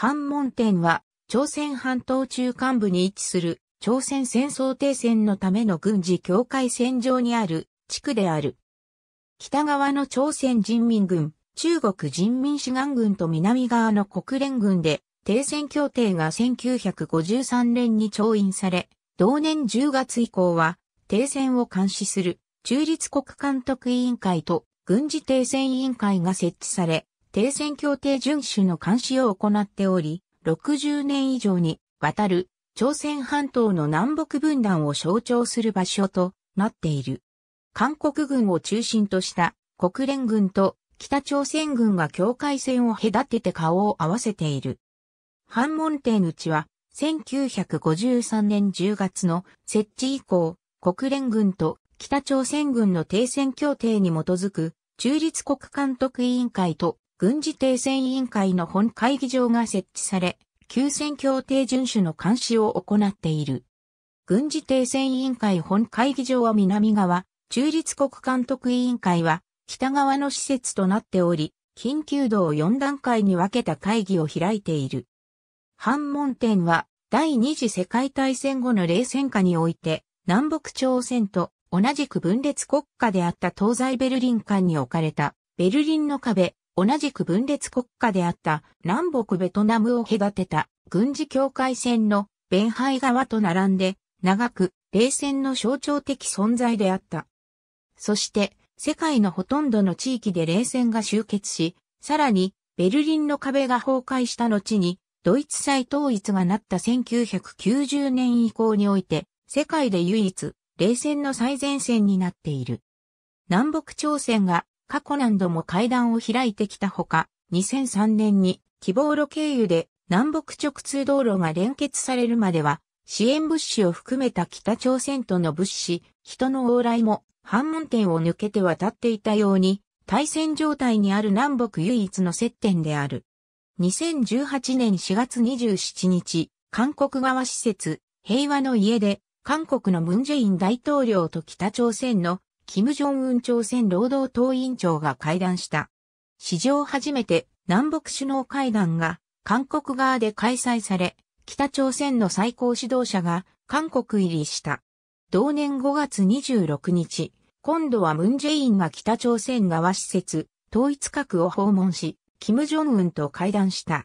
半門店は、朝鮮半島中間部に位置する、朝鮮戦争停戦のための軍事境界線上にある地区である。北側の朝鮮人民軍、中国人民志願軍と南側の国連軍で、停戦協定が1953年に調印され、同年10月以降は、停戦を監視する中立国監督委員会と軍事停戦委員会が設置され、停戦協定遵守の監視を行っており、60年以上にわたる朝鮮半島の南北分断を象徴する場所となっている。韓国軍を中心とした国連軍と北朝鮮軍が境界線を隔てて顔を合わせている。反門亭口は1953年10月の設置以降、国連軍と北朝鮮軍の停戦協定に基づく中立国監督委員会と軍事停戦委員会の本会議場が設置され、休戦協定遵守の監視を行っている。軍事停戦委員会本会議場は南側、中立国監督委員会は北側の施設となっており、緊急度を4段階に分けた会議を開いている。反問点は、第二次世界大戦後の冷戦下において、南北朝鮮と同じく分裂国家であった東西ベルリン間に置かれた、ベルリンの壁、同じく分裂国家であった南北ベトナムを隔てた軍事境界線の弁廃側と並んで長く冷戦の象徴的存在であった。そして世界のほとんどの地域で冷戦が終結し、さらにベルリンの壁が崩壊した後にドイツ再統一がなった1990年以降において世界で唯一冷戦の最前線になっている。南北朝鮮が過去何度も会談を開いてきたほか、2003年に希望路経由で南北直通道路が連結されるまでは、支援物資を含めた北朝鮮との物資、人の往来も、反問点を抜けて渡っていたように、対戦状態にある南北唯一の接点である。2018年4月27日、韓国側施設、平和の家で、韓国のムンジェイン大統領と北朝鮮の金正恩朝鮮労働党委員長が会談した。史上初めて南北首脳会談が韓国側で開催され、北朝鮮の最高指導者が韓国入りした。同年5月26日、今度はムンジェインが北朝鮮側施設、統一閣を訪問し、金正恩と会談した。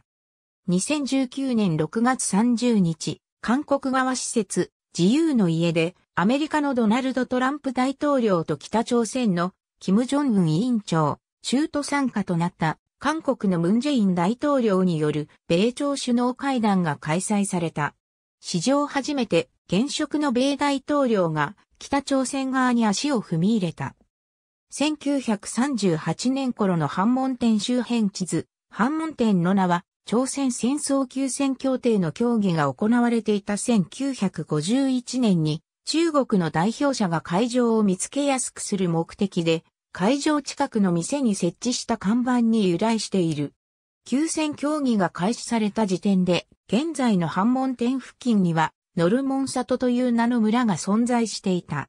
2019年6月30日、韓国側施設、自由の家でアメリカのドナルド・トランプ大統領と北朝鮮のキム・ジョンウン委員長、中途参加となった韓国のムン・ジェイン大統領による米朝首脳会談が開催された。史上初めて現職の米大統領が北朝鮮側に足を踏み入れた。1938年頃の反問店周辺地図、反問店の名は朝鮮戦争休戦協定の協議が行われていた1951年に中国の代表者が会場を見つけやすくする目的で会場近くの店に設置した看板に由来している。休戦協議が開始された時点で現在の半門店付近にはノルモン里という名の村が存在していた。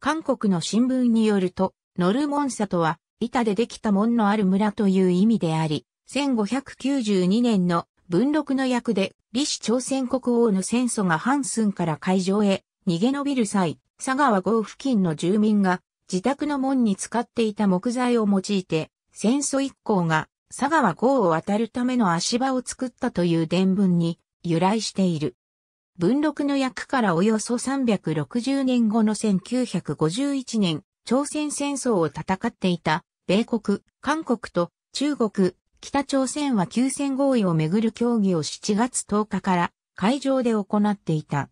韓国の新聞によるとノルモン里は板でできた門のある村という意味であり、1592年の文禄の役で、李氏朝鮮国王の戦争がハンスンから会場へ逃げ延びる際、佐川郷付近の住民が自宅の門に使っていた木材を用いて、戦争一行が佐川郷を渡るための足場を作ったという伝文に由来している。文禄の役からおよそ360年後の1951年、朝鮮戦争を戦っていた米国、韓国と中国、北朝鮮は休戦合意をめぐる協議を7月10日から会場で行っていた。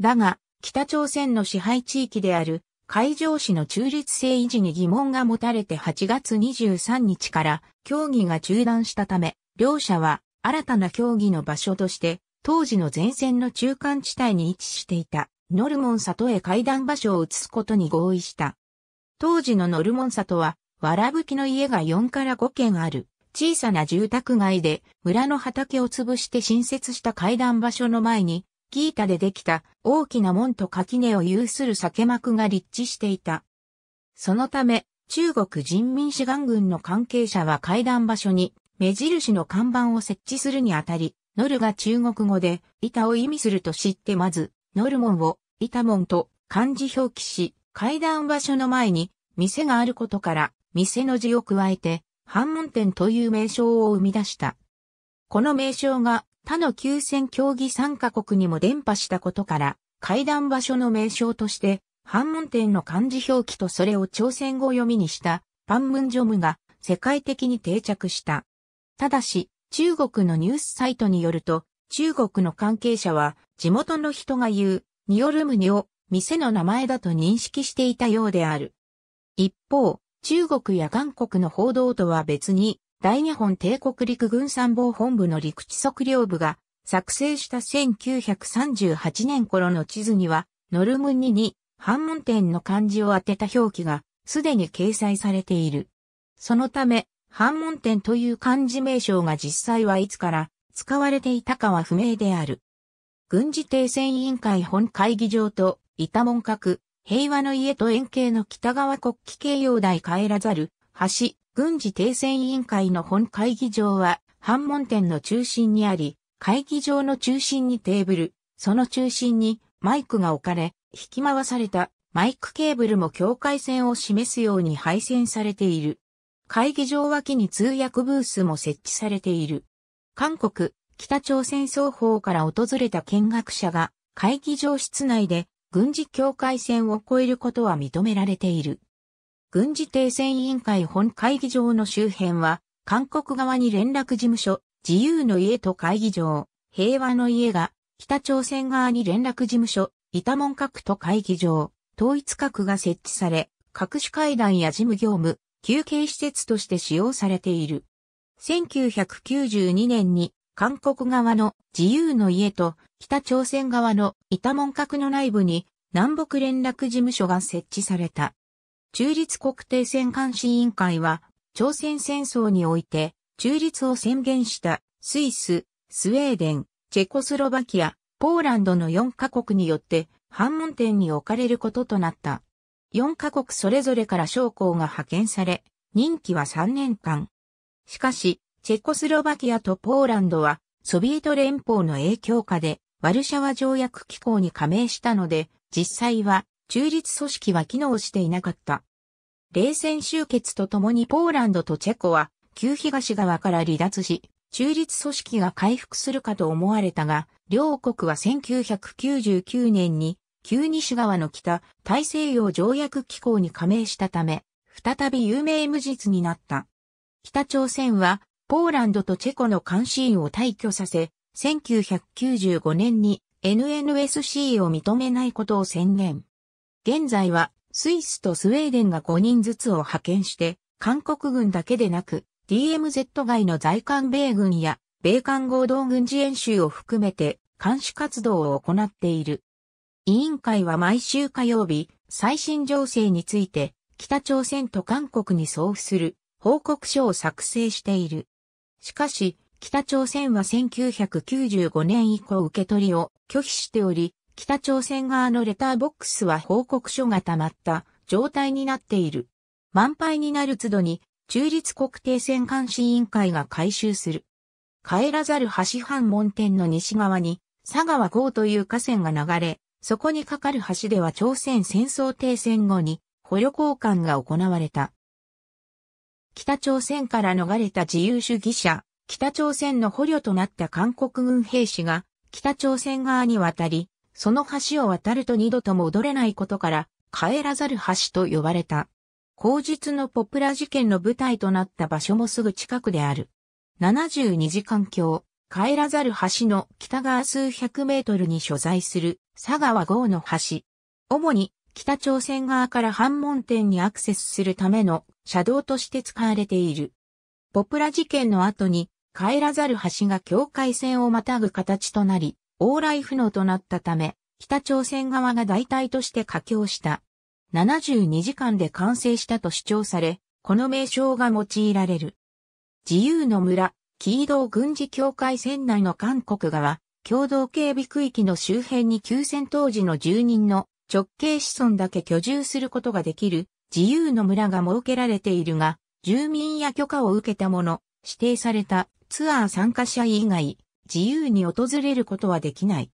だが、北朝鮮の支配地域である海上市の中立性維持に疑問が持たれて8月23日から協議が中断したため、両者は新たな協議の場所として当時の前線の中間地帯に位置していたノルモン里へ階段場所を移すことに合意した。当時のノルモン里は、わらぶきの家が4から5軒ある小さな住宅街で村の畑を潰して新設した階段場所の前に、ギータでできた大きな門と垣根を有する酒幕が立地していた。そのため、中国人民志願軍の関係者は階段場所に目印の看板を設置するにあたり、ノルが中国語で板を意味すると知ってまず、ノルモンを板門と漢字表記し、階段場所の前に店があることから店の字を加えて反門店という名称を生み出した。この名称が他の休戦協議参加国にも伝播したことから、会談場所の名称として、反門店の漢字表記とそれを朝鮮語読みにしたパンムンジョムが世界的に定着した。ただし、中国のニュースサイトによると、中国の関係者は地元の人が言うニオルムニを店の名前だと認識していたようである。一方、中国や韓国の報道とは別に、大日本帝国陸軍参謀本部の陸地測量部が作成した1938年頃の地図には、ノルム2に反問点の漢字を当てた表記がすでに掲載されている。そのため、反問点という漢字名称が実際はいつから使われていたかは不明である。軍事停戦委員会本会議場と板門閣、平和の家と円形の北側国旗形容台帰らざる、橋、軍事停戦委員会の本会議場は、反門店の中心にあり、会議場の中心にテーブル、その中心にマイクが置かれ、引き回されたマイクケーブルも境界線を示すように配線されている。会議場脇に通訳ブースも設置されている。韓国、北朝鮮双方から訪れた見学者が会議場室内で軍事境界線を越えることは認められている。軍事停戦委員会本会議場の周辺は、韓国側に連絡事務所、自由の家と会議場、平和の家が、北朝鮮側に連絡事務所、板門閣と会議場、統一閣が設置され、各種会談や事務業務、休憩施設として使用されている。1992年に韓国側の自由の家と北朝鮮側の板門閣の内部に南北連絡事務所が設置された。中立国定戦監視委員会は朝鮮戦争において中立を宣言したスイス、スウェーデン、チェコスロバキア、ポーランドの4カ国によって反問点に置かれることとなった。4カ国それぞれから将校が派遣され、任期は3年間。しかし、チェコスロバキアとポーランドはソビエト連邦の影響下でワルシャワ条約機構に加盟したので、実際は中立組織は機能していなかった。冷戦終結とともにポーランドとチェコは旧東側から離脱し、中立組織が回復するかと思われたが、両国は1999年に旧西側の北大西洋条約機構に加盟したため、再び有名無実になった。北朝鮮はポーランドとチェコの監視員を退去させ、1995年に NNSC を認めないことを宣言。現在はスイスとスウェーデンが5人ずつを派遣して、韓国軍だけでなく、DMZ 外の在韓米軍や米韓合同軍事演習を含めて監視活動を行っている。委員会は毎週火曜日、最新情勢について北朝鮮と韓国に送付する報告書を作成している。しかし、北朝鮮は1995年以降受け取りを拒否しており、北朝鮮側のレターボックスは報告書が溜まった状態になっている。満杯になる都度に中立国定戦監視委員会が回収する。帰らざる橋反門店の西側に佐川郷という河川が流れ、そこに架かる橋では朝鮮戦争停戦後に捕虜交換が行われた。北朝鮮から逃れた自由主義者、北朝鮮の捕虜となった韓国軍兵士が北朝鮮側に渡り、その橋を渡ると二度と戻れないことから帰らざる橋と呼ばれた。後日のポプラ事件の舞台となった場所もすぐ近くである。72時間橋、帰らざる橋の北側数百メートルに所在する佐川号の橋。主に北朝鮮側から反問店にアクセスするための車道として使われている。ポプラ事件の後に、帰らざる橋が境界線をまたぐ形となり、往来不能となったため、北朝鮮側が代替として架橋した。72時間で完成したと主張され、この名称が用いられる。自由の村、キード軍事境界線内の韓国側、共同警備区域の周辺に休戦当時の住人の直系子孫だけ居住することができる自由の村が設けられているが、住民や許可を受けた者、指定されたツアー参加者以外、自由に訪れることはできない。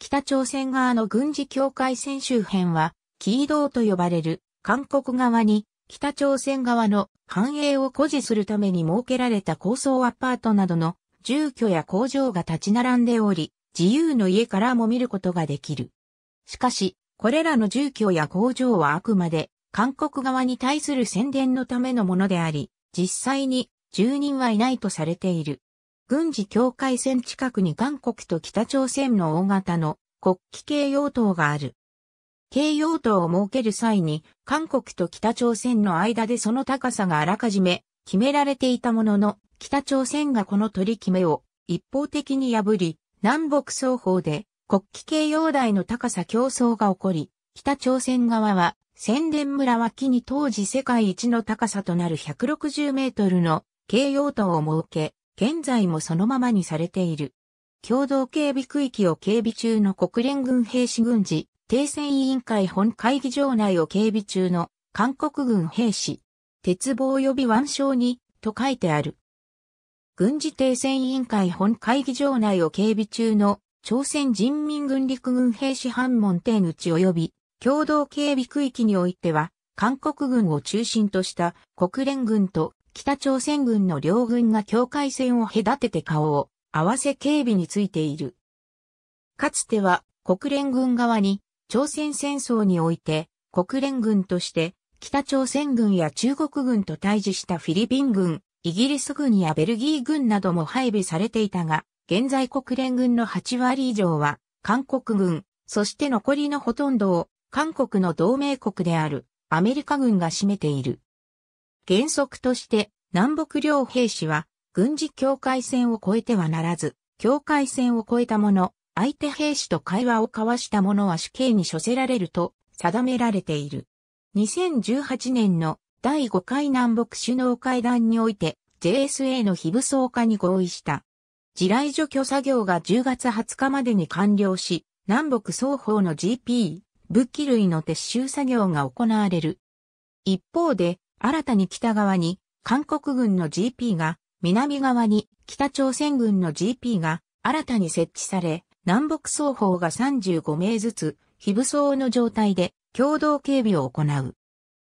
北朝鮮側の軍事境界線周辺は、キー道と呼ばれる韓国側に北朝鮮側の繁栄を誇示するために設けられた高層アパートなどの住居や工場が立ち並んでおり、自由の家からも見ることができる。しかし、これらの住居や工場はあくまで韓国側に対する宣伝のためのものであり、実際に住人はいないとされている。軍事境界線近くに韓国と北朝鮮の大型の国旗系用塔がある。軽用途を設ける際に、韓国と北朝鮮の間でその高さがあらかじめ決められていたものの、北朝鮮がこの取り決めを一方的に破り、南北双方で国旗掲容台の高さ競争が起こり、北朝鮮側は、宣伝村脇に当時世界一の高さとなる160メートルの掲揚塔を設け、現在もそのままにされている。共同警備区域を警備中の国連軍兵士軍事、停戦委員会本会議場内を警備中の韓国軍兵士、鉄棒及び腕章に、と書いてある。軍事停戦委員会本会議場内を警備中の朝鮮人民軍陸軍兵士反門天打ち及び、共同警備区域においては、韓国軍を中心とした国連軍と北朝鮮軍の両軍が境界線を隔てて顔を合わせ警備についている。かつては国連軍側に朝鮮戦争において国連軍として北朝鮮軍や中国軍と対峙したフィリピン軍、イギリス軍やベルギー軍なども配備されていたが、現在国連軍の8割以上は、韓国軍、そして残りのほとんどを、韓国の同盟国である、アメリカ軍が占めている。原則として、南北両兵士は、軍事境界線を越えてはならず、境界線を越えた者、相手兵士と会話を交わした者は死刑に処せられると定められている。2018年の第5回南北首脳会談において JSA の非武装化に合意した。地雷除去作業が10月20日までに完了し、南北双方の GP、武器類の撤収作業が行われる。一方で、新たに北側に、韓国軍の GP が、南側に北朝鮮軍の GP が新たに設置され、南北双方が35名ずつ、非武装の状態で共同警備を行う。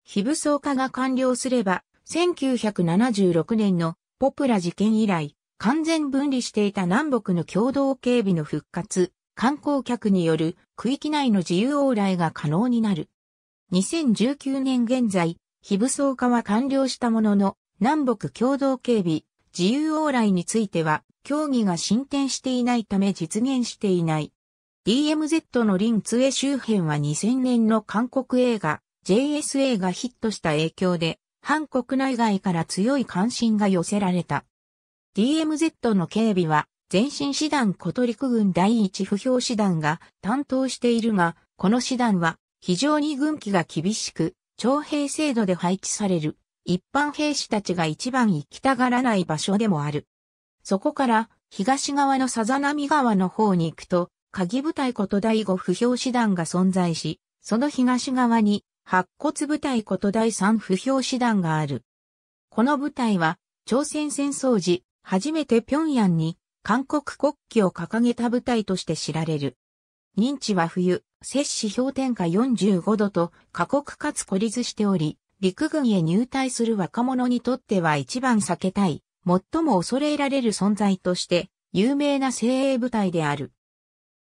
非武装化が完了すれば、1976年のポプラ事件以来、完全分離していた南北の共同警備の復活、観光客による区域内の自由往来が可能になる。2019年現在、非武装化は完了したものの、南北共同警備、自由往来については、協議が進展していないため実現していない。DMZ のリン・ツエ周辺は2000年の韓国映画 JSA がヒットした影響で、反国内外から強い関心が寄せられた。DMZ の警備は、前進師団小鳥区軍第一不評師団が担当しているが、この師団は、非常に軍機が厳しく、徴兵制度で配置される、一般兵士たちが一番行きたがらない場所でもある。そこから、東側のさざ波川の方に行くと、鍵部隊こと第五不評師団が存在し、その東側に、白骨部隊こと第三不評師団がある。この部隊は、朝鮮戦争時、初めて平壌に韓国国旗を掲げた部隊として知られる。認知は冬、摂氏氷点下45度と過酷かつ孤立しており、陸軍へ入隊する若者にとっては一番避けたい、最も恐れられる存在として有名な精鋭部隊である。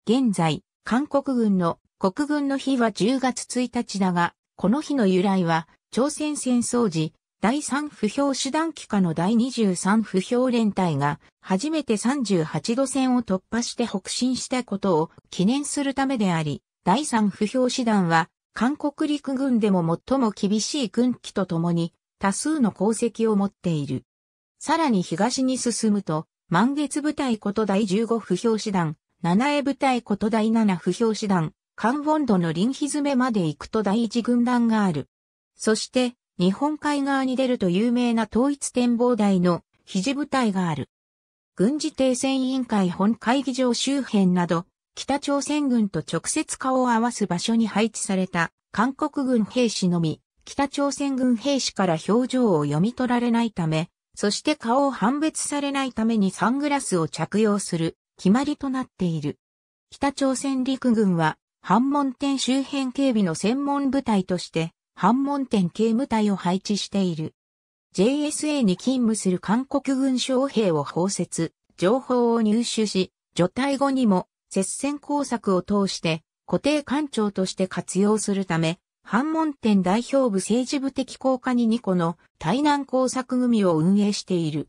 現在、韓国軍の国軍の日は10月1日だが、この日の由来は朝鮮戦争時、第3不評手段機下の第23不評連隊が初めて38度線を突破して北進したことを記念するためであり、第3不評手段は韓国陸軍でも最も厳しい軍機とともに多数の功績を持っている。さらに東に進むと、満月部隊こと第15不評手段、七重部隊こと第7不評手段、カンウォンドの臨ひ詰めまで行くと第1軍団がある。そして、日本海側に出ると有名な統一展望台の肘部隊がある。軍事停戦委員会本会議場周辺など、北朝鮮軍と直接顔を合わす場所に配置された韓国軍兵士のみ、北朝鮮軍兵士から表情を読み取られないため、そして顔を判別されないためにサングラスを着用する決まりとなっている。北朝鮮陸軍は、反門店周辺警備の専門部隊として、反問店警務隊を配置している。JSA に勤務する韓国軍将兵を包摂、情報を入手し、除隊後にも接戦工作を通して固定官庁として活用するため、反問店代表部政治部的効果に2個の対南工作組を運営している。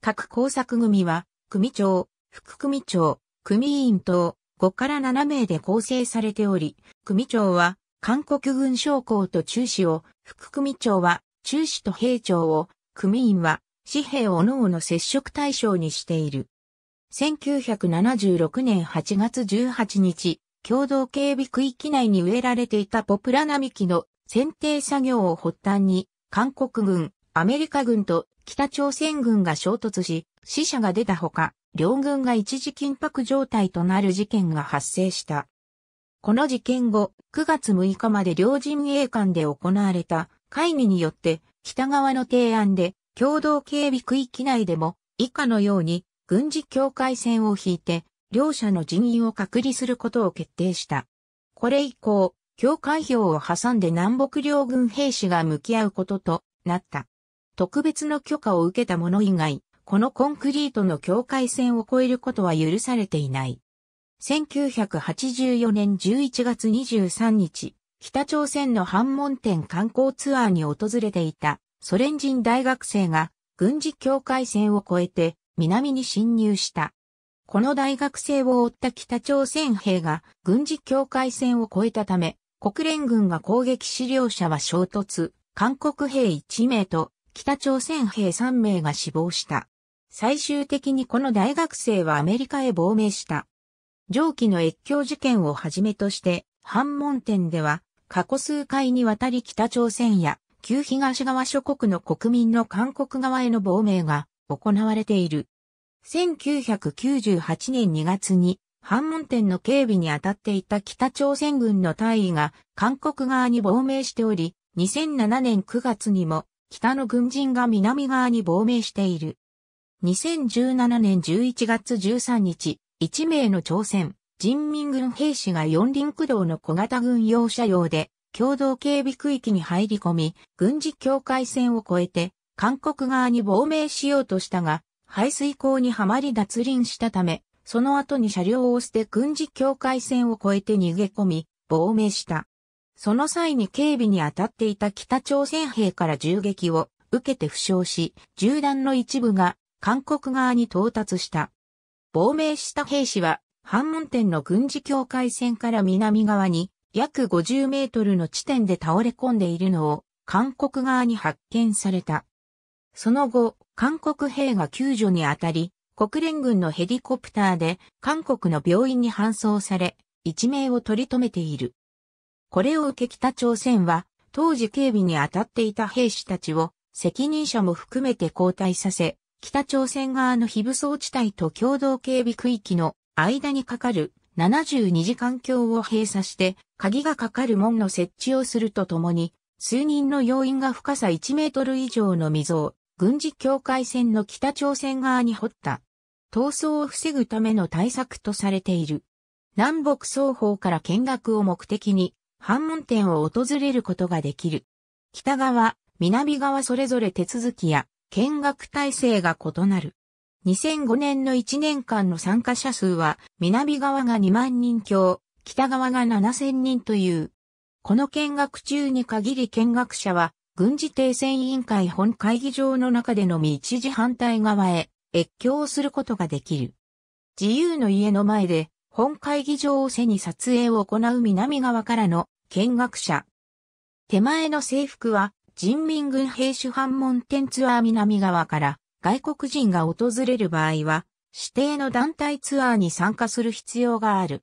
各工作組は、組長、副組長、組員等5から7名で構成されており、組長は韓国軍将校と中士を、副組長は、中士と兵長を、組員は、紙幣おのおの接触対象にしている。1976年8月18日、共同警備区域内に植えられていたポプラ並木の選定作業を発端に、韓国軍、アメリカ軍と北朝鮮軍が衝突し、死者が出たほか、両軍が一時緊迫状態となる事件が発生した。この事件後、9月6日まで両陣営間で行われた会議によって、北側の提案で、共同警備区域内でも、以下のように、軍事境界線を引いて、両者の人員を隔離することを決定した。これ以降、境界標を挟んで南北両軍兵士が向き合うこととなった。特別の許可を受けた者以外、このコンクリートの境界線を越えることは許されていない。1984年11月23日、北朝鮮の反門店観光ツアーに訪れていたソ連人大学生が軍事境界線を越えて南に侵入した。この大学生を追った北朝鮮兵が軍事境界線を越えたため、国連軍が攻撃資料者は衝突、韓国兵1名と北朝鮮兵3名が死亡した。最終的にこの大学生はアメリカへ亡命した。上記の越境事件をはじめとして、反問店では、過去数回にわたり北朝鮮や旧東側諸国の国民の韓国側への亡命が行われている。1998年2月に、反問店の警備に当たっていた北朝鮮軍の大尉が韓国側に亡命しており、2007年9月にも北の軍人が南側に亡命している。2017年11月13日、1名の朝鮮人民軍兵士が四輪駆動の小型軍用車用で共同警備区域に入り込み、軍事境界線を越えて韓国側に亡命しようとしたが、排水溝にはまり脱輪したため、その後に車両を捨て軍事境界線を越えて逃げ込み、亡命した。その際に警備に当たっていた北朝鮮兵から銃撃を受けて負傷し、銃弾の一部が韓国側に到達した。亡命した兵士は、反門店の軍事境界線から南側に約50メートルの地点で倒れ込んでいるのを韓国側に発見された。その後、韓国兵が救助に当たり、国連軍のヘリコプターで韓国の病院に搬送され、一命を取り留めている。これを受け北朝鮮は、当時警備に当たっていた兵士たちを責任者も含めて交代させ、北朝鮮側の非武装地帯と共同警備区域の間にかかる72時間橋を閉鎖して、鍵がかかる門の設置をするとともに、数人の要員が深さ1メートル以上の溝を、軍事境界線の北朝鮮側に掘った。闘争を防ぐための対策とされている。南北双方から見学を目的に、反問店を訪れることができる。北側、南側それぞれ手続きや見学体制が異なる。2005年の1年間の参加者数は、南側が2万人強、北側が7000人という。この見学中に限り見学者は、軍事停戦委員会本会議場の中でのみ一時反対側へ越境することができる。自由の家の前で本会議場を背に撮影を行う南側からの見学者。手前の制服は人民軍兵士反門店ツアー南側から外国人が訪れる場合は、指定の団体ツアーに参加する必要がある。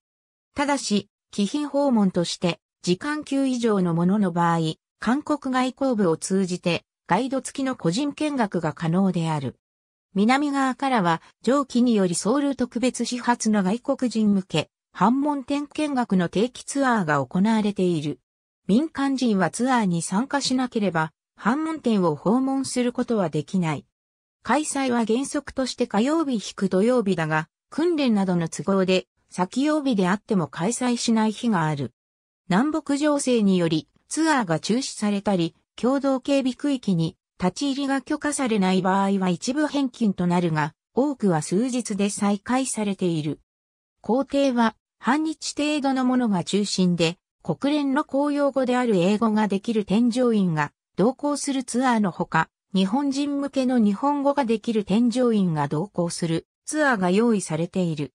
ただし、貴賓訪問として、時間級以上のものの場合、韓国外交部を通じて、ガイド付きの個人見学が可能である。南側からは、上記によりソウル特別始発の外国人向け、反門店見学の定期ツアーが行われている。民間人はツアーに参加しなければ、反問店を訪問することはできない。開催は原則として火曜日引く土曜日だが、訓練などの都合で、先曜日であっても開催しない日がある。南北情勢により、ツアーが中止されたり、共同警備区域に立ち入りが許可されない場合は一部返金となるが、多くは数日で再開されている。工程は半日程度のものが中心で、国連の公用語である英語ができる添乗員が同行するツアーのほか、日本人向けの日本語ができる添乗員が同行するツアーが用意されている。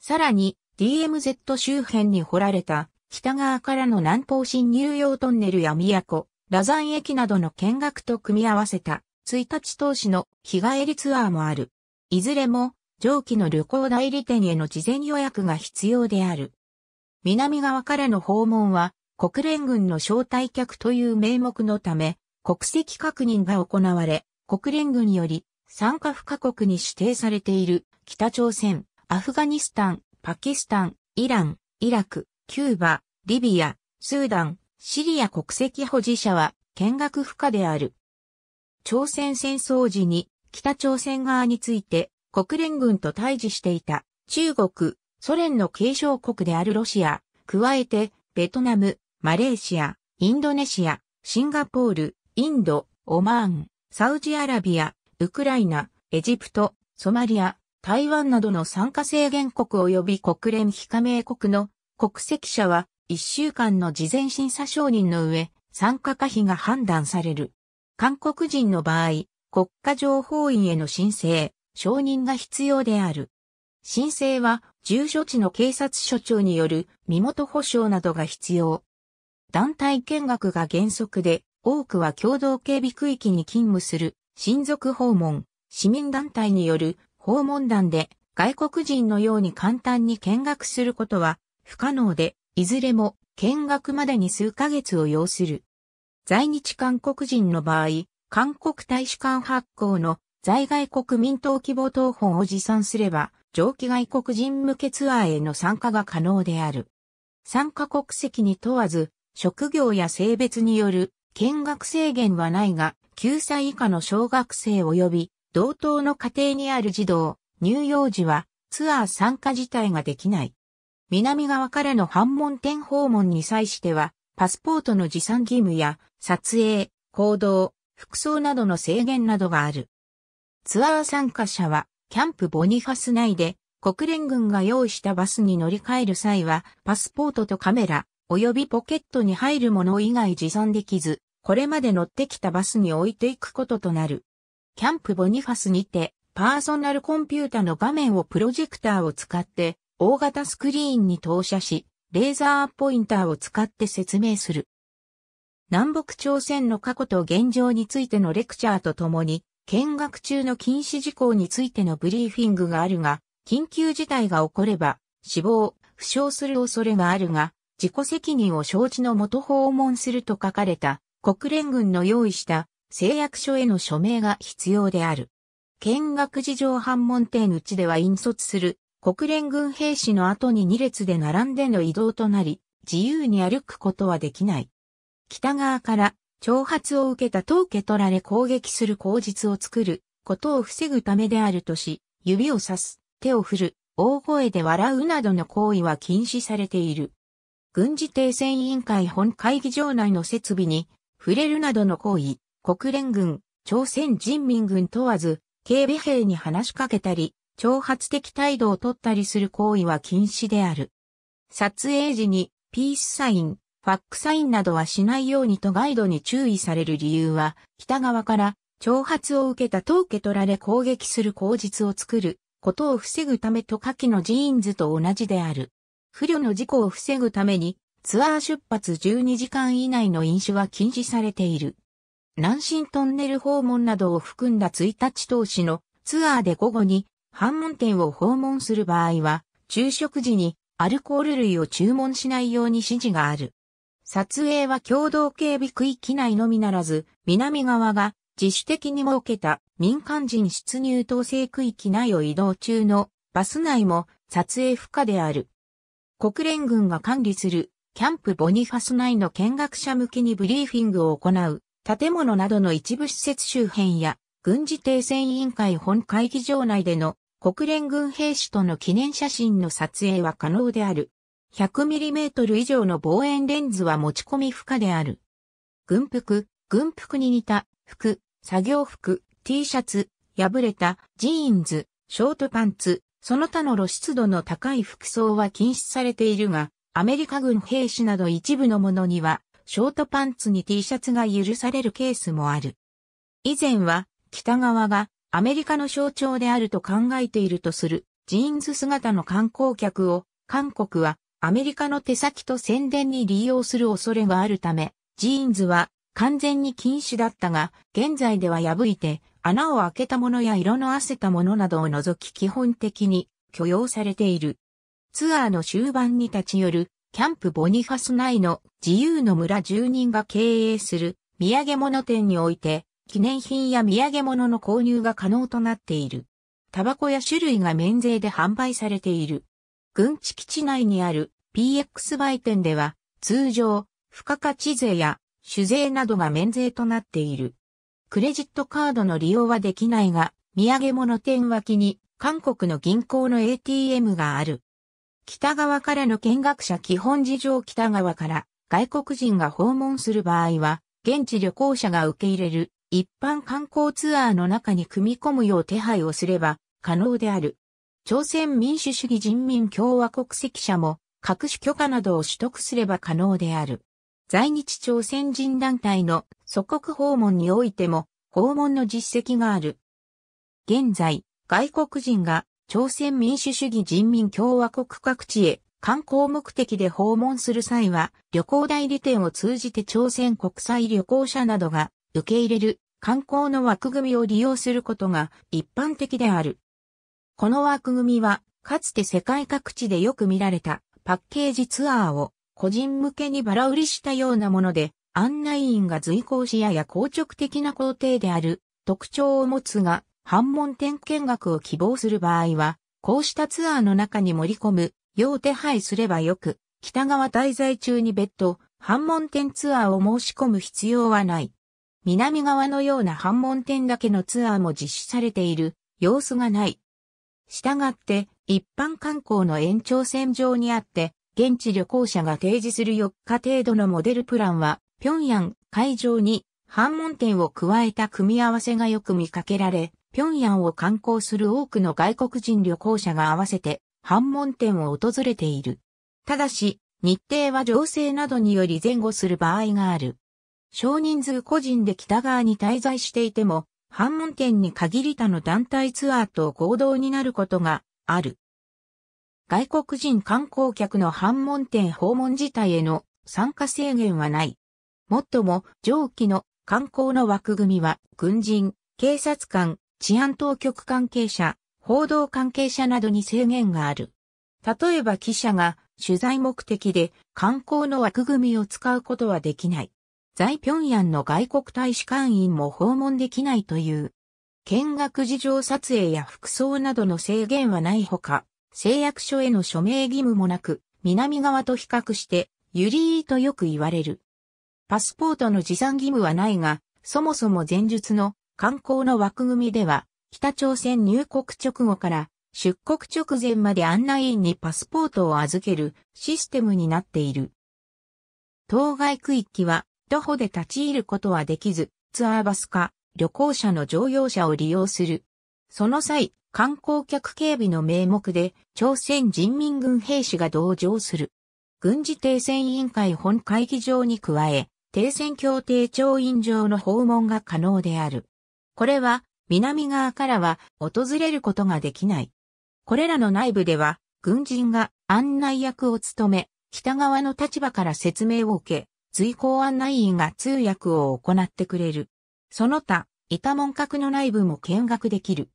さらに DMZ 周辺に掘られた北側からの南方新入用トンネルや都、羅山駅などの見学と組み合わせた1日投資の日帰りツアーもある。いずれも上記の旅行代理店への事前予約が必要である。南側からの訪問は、国連軍の招待客という名目のため、国籍確認が行われ、国連軍より参加不可国に指定されている北朝鮮、アフガニスタン、パキスタン、イラン、イラク、キューバ、リビア、スーダン、シリア国籍保持者は見学不可である。朝鮮戦争時に北朝鮮側について国連軍と対峙していた中国、ソ連の継承国であるロシア、加えて、ベトナム、マレーシア、インドネシア、シンガポール、インド、オマーン、サウジアラビア、ウクライナ、エジプト、ソマリア、台湾などの参加制限国及び国連非加盟国の国籍者は1週間の事前審査承認の上、参加可否が判断される。韓国人の場合、国家情報院への申請、承認が必要である。申請は住所地の警察署長による身元保証などが必要。団体見学が原則で、多くは共同警備区域に勤務する親族訪問、市民団体による訪問団で外国人のように簡単に見学することは不可能で、いずれも見学までに数ヶ月を要する。在日韓国人の場合、韓国大使館発行の在外国民等希望等本を持参すれば、上記外国人向けツアーへの参加が可能である。参加国籍に問わず、職業や性別による見学制限はないが、9歳以下の小学生及び同等の家庭にある児童、乳幼児はツアー参加自体ができない。南側からの反問店訪問に際しては、パスポートの持参義務や撮影、行動、服装などの制限などがある。ツアー参加者はキャンプボニファス内で国連軍が用意したバスに乗り換える際は、パスポートとカメラ、及びポケットに入るもの以外持参できず、これまで乗ってきたバスに置いていくこととなる。キャンプボニファスにて、パーソナルコンピュータの画面をプロジェクターを使って、大型スクリーンに投射し、レーザーポインターを使って説明する。南北朝鮮の過去と現状についてのレクチャーとともに、見学中の禁止事項についてのブリーフィングがあるが、緊急事態が起これば、死亡、負傷する恐れがあるが、自己責任を承知のもと訪問すると書かれた、国連軍の用意した誓約書への署名が必要である。見学事情反問店内では引率する国連軍兵士の後に2列で並んでの移動となり、自由に歩くことはできない。北側から挑発を受けた当家取られ攻撃する口実を作ることを防ぐためであるとし、指を指す、手を振る、大声で笑うなどの行為は禁止されている。軍事停戦委員会本会議場内の設備に触れるなどの行為、国連軍、朝鮮人民軍問わず、警備兵に話しかけたり、挑発的態度をとったりする行為は禁止である。撮影時にピースサイン、ファックサインなどはしないようにとガイドに注意される理由は、北側から挑発を受けた当家取られ攻撃する口実を作ることを防ぐためと下記のジーンズと同じである。不慮の事故を防ぐために、ツアー出発12時間以内の飲酒は禁止されている。南進トンネル訪問などを含んだ1日投資のツアーで午後に反問店を訪問する場合は、昼食時にアルコール類を注文しないように指示がある。撮影は共同警備区域内のみならず、南側が自主的に設けた民間人出入統制区域内を移動中のバス内も撮影不可である。国連軍が管理するキャンプボニファス内の見学者向けにブリーフィングを行う建物などの一部施設周辺や軍事停戦委員会本会議場内での国連軍兵士との記念写真の撮影は可能である。100mm 以上の望遠レンズは持ち込み不可である。軍服、軍服に似た服、作業服、T シャツ、破れたジーンズ、ショートパンツ、その他の露出度の高い服装は禁止されているが、アメリカ軍兵士など一部のものには、ショートパンツに T シャツが許されるケースもある。以前は、北側がアメリカの象徴であると考えているとする、ジーンズ姿の観光客を、韓国はアメリカの手先と宣伝に利用する恐れがあるため、ジーンズは完全に禁止だったが、現在では破いて穴を開けたものや色のわせたものなどを除き基本的に許容されている。ツアーの終盤に立ち寄るキャンプボニファス内の自由の村住人が経営する土産物店において記念品や土産物の購入が可能となっている。タバコや種類が免税で販売されている。軍地基地内にある PX 売店では、通常、付加価値税や酒税などが免税となっている。クレジットカードの利用はできないが、土産物店脇に韓国の銀行の ATM がある。北側からの見学者基本事情北側から外国人が訪問する場合は、現地旅行者が受け入れる一般観光ツアーの中に組み込むよう手配をすれば可能である。朝鮮民主主義人民共和国籍者も各種許可などを取得すれば可能である。在日朝鮮人団体の祖国訪問においても訪問の実績がある。現在、外国人が朝鮮民主主義人民共和国各地へ観光目的で訪問する際は、旅行代理店を通じて朝鮮国際旅行者などが受け入れる観光の枠組みを利用することが一般的である。この枠組みは、かつて世界各地でよく見られたパッケージツアーを個人向けにバラ売りしたようなもので、案内員が随行しやや硬直的な工程である特徴を持つが、反問点見学を希望する場合は、こうしたツアーの中に盛り込む、要手配すればよく、北側滞在中に別途、反問点ツアーを申し込む必要はない。南側のような反問点だけのツアーも実施されている様子がない。したがって、一般観光の延長線上にあって、現地旅行者が提示する4日程度のモデルプランは、平壌会場に反門店を加えた組み合わせがよく見かけられ、平壌を観光する多くの外国人旅行者が合わせて反門店を訪れている。ただし、日程は情勢などにより前後する場合がある。少人数個人で北側に滞在していても、反門店に限り他の団体ツアーと合同になることがある。外国人観光客の反問店訪問自体への参加制限はない。もっとも、上記の観光の枠組みは、軍人、警察官、治安当局関係者、報道関係者などに制限がある。例えば記者が取材目的で観光の枠組みを使うことはできない。在平壌の外国大使館員も訪問できないという見学事情撮影や服装などの制限はないほか、誓約書への署名義務もなく、南側と比較して、ユリーとよく言われる。パスポートの持参義務はないが、そもそも前述の観光の枠組みでは、北朝鮮入国直後から出国直前まで案内員にパスポートを預けるシステムになっている。当該区域は徒歩で立ち入ることはできず、ツアーバスか旅行者の乗用車を利用する。その際、観光客警備の名目で朝鮮人民軍兵士が同乗する。軍事停戦委員会本会議場に加え、停戦協定調印場の訪問が可能である。これは南側からは訪れることができない。これらの内部では軍人が案内役を務め、北側の立場から説明を受け、随行案内員が通訳を行ってくれる。その他、板門閣の内部も見学できる。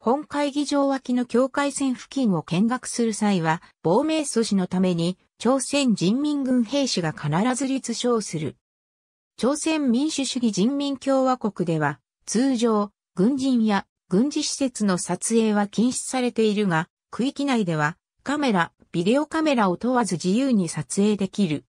本会議場脇の境界線付近を見学する際は、亡命阻止のために、朝鮮人民軍兵士が必ず立証する。朝鮮民主主義人民共和国では、通常、軍人や軍事施設の撮影は禁止されているが、区域内では、カメラ、ビデオカメラを問わず自由に撮影できる。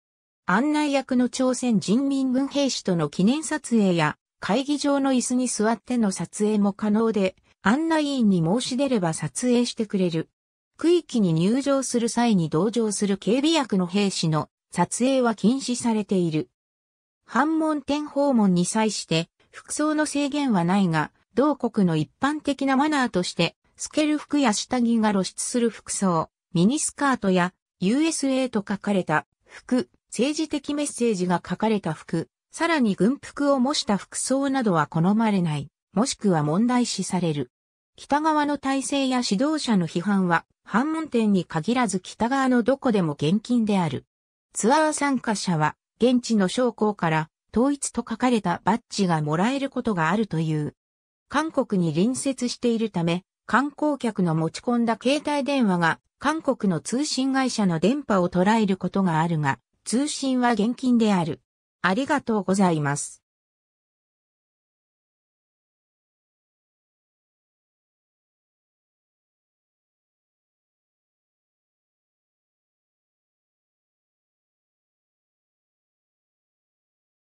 案内役の朝鮮人民軍兵士との記念撮影や会議場の椅子に座っての撮影も可能で、案内員に申し出れば撮影してくれる。区域に入場する際に同乗する警備役の兵士の撮影は禁止されている。反問店訪問に際して服装の制限はないが、同国の一般的なマナーとして、透ける服や下着が露出する服装、ミニスカートや USA と書かれた服、政治的メッセージが書かれた服、さらに軍服を模した服装などは好まれない、もしくは問題視される。北側の体制や指導者の批判は、反問店に限らず北側のどこでも厳禁である。ツアー参加者は、現地の将校から、統一と書かれたバッジがもらえることがあるという。韓国に隣接しているため、観光客の持ち込んだ携帯電話が、韓国の通信会社の電波を捉えることがあるが、通信は厳禁である。ありがとうございます。